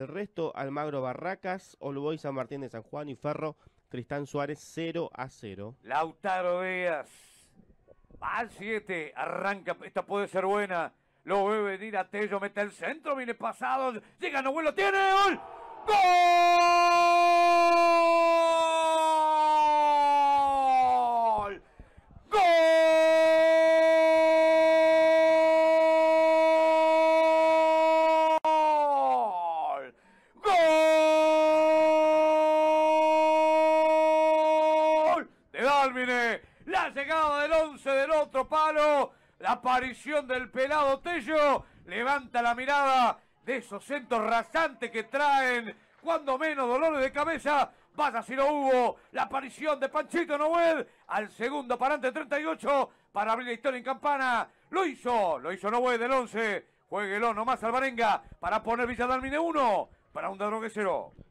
El resto, Almagro Barracas, Olboy San Martín de San Juan y Ferro, Cristán Suárez 0 a 0. Lautaro Díaz, al 7, arranca, esta puede ser buena. Lo ve venir a Tello, mete el centro, viene pasado, llega no lo tiene, gol. ¡Gol! ¡Gol! La llegada del 11 del otro palo. La aparición del pelado Tello. Levanta la mirada de esos centros rasantes que traen. Cuando menos dolores de cabeza. Vaya si lo hubo. La aparición de Panchito Noel. Al segundo parante 38. Para abrir la historia en campana. Lo hizo. Lo hizo Noel del 11. Jueguelo nomás al Alvarenga. Para poner Villa 1. Para un de 0.